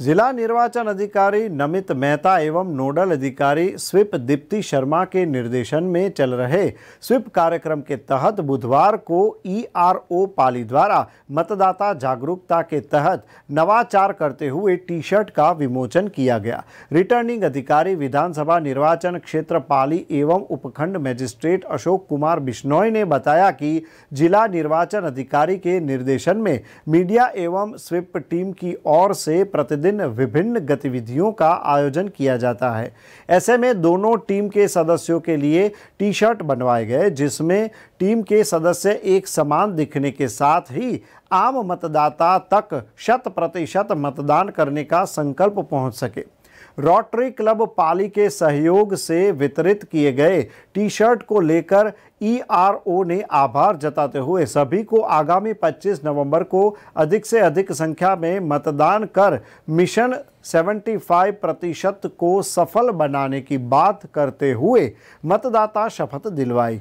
जिला निर्वाचन अधिकारी नमित मेहता एवं नोडल अधिकारी स्विप दीप्ति शर्मा के निर्देशन में चल रहे स्विप कार्यक्रम के तहत बुधवार को ईआरओ e पाली द्वारा मतदाता जागरूकता के तहत नवाचार करते हुए टी शर्ट का विमोचन किया गया रिटर्निंग अधिकारी विधानसभा निर्वाचन क्षेत्र पाली एवं उपखंड मजिस्ट्रेट अशोक कुमार बिश्नोई ने बताया कि जिला निर्वाचन अधिकारी के निर्देशन में मीडिया एवं स्विप टीम की ओर से प्रतिदिन दिन विभिन्न गतिविधियों का आयोजन किया जाता है ऐसे में दोनों टीम के सदस्यों के लिए टी शर्ट बनवाए गए जिसमें टीम के सदस्य एक समान दिखने के साथ ही आम मतदाता तक शत प्रतिशत मतदान करने का संकल्प पहुंच सके रोटरी क्लब पाली के सहयोग से वितरित किए गए टी शर्ट को लेकर ईआरओ e ने आभार जताते हुए सभी को आगामी 25 नवंबर को अधिक से अधिक संख्या में मतदान कर मिशन 75 प्रतिशत को सफल बनाने की बात करते हुए मतदाता शपथ दिलवाई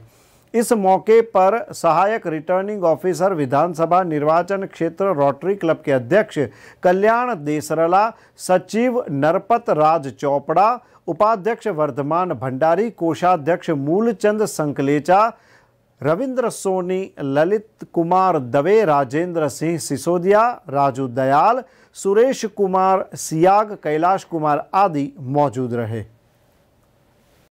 इस मौके पर सहायक रिटर्निंग ऑफिसर विधानसभा निर्वाचन क्षेत्र रोटरी क्लब के अध्यक्ष कल्याण देसरला सचिव नरपत राज चोपड़ा उपाध्यक्ष वर्धमान भंडारी कोषाध्यक्ष मूलचंद संकलेचा रविंद्र सोनी ललित कुमार दवे राजेंद्र सिंह सिसोदिया राजू दयाल सुरेश कुमार सियाग कैलाश कुमार आदि मौजूद रहे